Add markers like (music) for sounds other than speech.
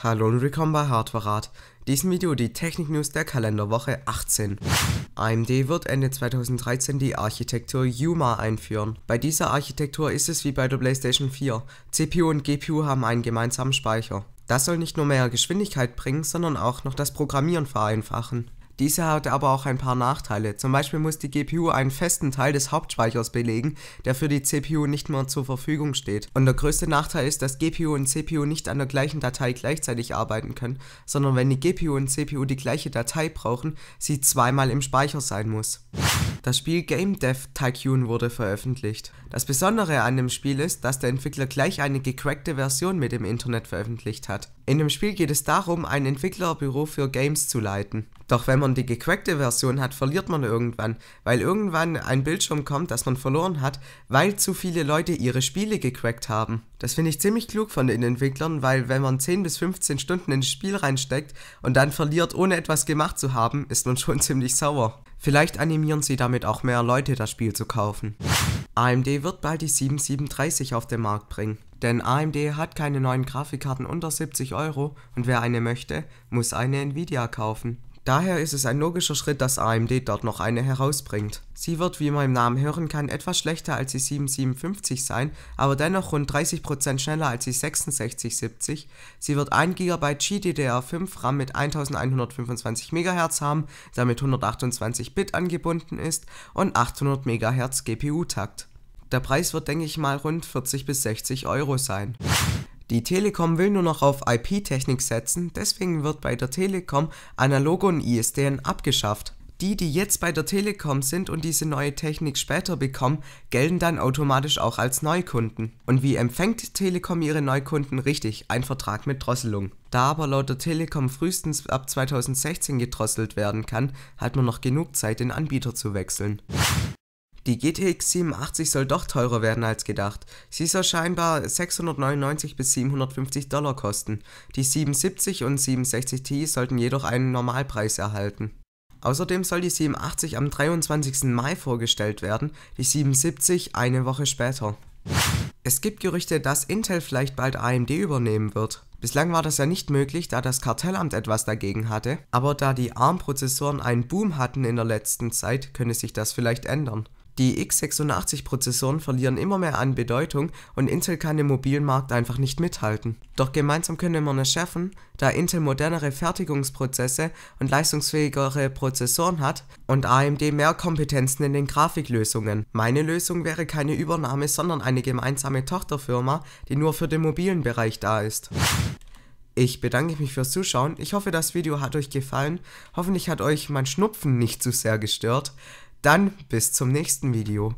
Hallo und willkommen bei Hardwarerat. In diesem Video die Technik-News der Kalenderwoche 18. AMD wird Ende 2013 die Architektur Yuma einführen. Bei dieser Architektur ist es wie bei der PlayStation 4. CPU und GPU haben einen gemeinsamen Speicher. Das soll nicht nur mehr Geschwindigkeit bringen, sondern auch noch das Programmieren vereinfachen. Diese hat aber auch ein paar Nachteile. Zum Beispiel muss die GPU einen festen Teil des Hauptspeichers belegen, der für die CPU nicht mehr zur Verfügung steht. Und der größte Nachteil ist, dass GPU und CPU nicht an der gleichen Datei gleichzeitig arbeiten können, sondern wenn die GPU und CPU die gleiche Datei brauchen, sie zweimal im Speicher sein muss. Das Spiel Game Dev Tycoon wurde veröffentlicht. Das Besondere an dem Spiel ist, dass der Entwickler gleich eine gecrackte Version mit dem Internet veröffentlicht hat. In dem Spiel geht es darum, ein Entwicklerbüro für Games zu leiten. Doch wenn man die gecrackte Version hat, verliert man irgendwann, weil irgendwann ein Bildschirm kommt, das man verloren hat, weil zu viele Leute ihre Spiele gecrackt haben. Das finde ich ziemlich klug von den Entwicklern, weil wenn man 10 bis 15 Stunden ins Spiel reinsteckt und dann verliert, ohne etwas gemacht zu haben, ist man schon (laughs) ziemlich sauer. Vielleicht animieren sie damit auch mehr Leute, das Spiel zu kaufen. AMD wird bald die 7730 auf den Markt bringen, denn AMD hat keine neuen Grafikkarten unter 70 Euro und wer eine möchte, muss eine Nvidia kaufen. Daher ist es ein logischer Schritt, dass AMD dort noch eine herausbringt. Sie wird, wie man im Namen hören kann, etwas schlechter als die 757 sein, aber dennoch rund 30% schneller als die 6670. Sie wird 1 GB GDDR5 RAM mit 1125 MHz haben, damit 128 Bit angebunden ist und 800 MHz GPU-Takt. Der Preis wird, denke ich mal, rund 40 bis 60 Euro sein. Die Telekom will nur noch auf IP-Technik setzen, deswegen wird bei der Telekom analog und ISDN abgeschafft. Die, die jetzt bei der Telekom sind und diese neue Technik später bekommen, gelten dann automatisch auch als Neukunden. Und wie empfängt Telekom ihre Neukunden richtig? Ein Vertrag mit Drosselung. Da aber laut der Telekom frühestens ab 2016 gedrosselt werden kann, hat man noch genug Zeit, den Anbieter zu wechseln. Die GTX 87 soll doch teurer werden als gedacht. Sie soll scheinbar 699 bis 750 Dollar kosten. Die 770 und 760 Ti sollten jedoch einen Normalpreis erhalten. Außerdem soll die 780 am 23. Mai vorgestellt werden, die 770 eine Woche später. Es gibt Gerüchte, dass Intel vielleicht bald AMD übernehmen wird. Bislang war das ja nicht möglich, da das Kartellamt etwas dagegen hatte, aber da die ARM-Prozessoren einen Boom hatten in der letzten Zeit, könne sich das vielleicht ändern. Die x86-Prozessoren verlieren immer mehr an Bedeutung und Intel kann im mobilen Markt einfach nicht mithalten. Doch gemeinsam können wir es schaffen, da Intel modernere Fertigungsprozesse und leistungsfähigere Prozessoren hat und AMD mehr Kompetenzen in den Grafiklösungen. Meine Lösung wäre keine Übernahme, sondern eine gemeinsame Tochterfirma, die nur für den mobilen Bereich da ist. Ich bedanke mich fürs Zuschauen. Ich hoffe, das Video hat euch gefallen. Hoffentlich hat euch mein Schnupfen nicht zu sehr gestört. Dann bis zum nächsten Video.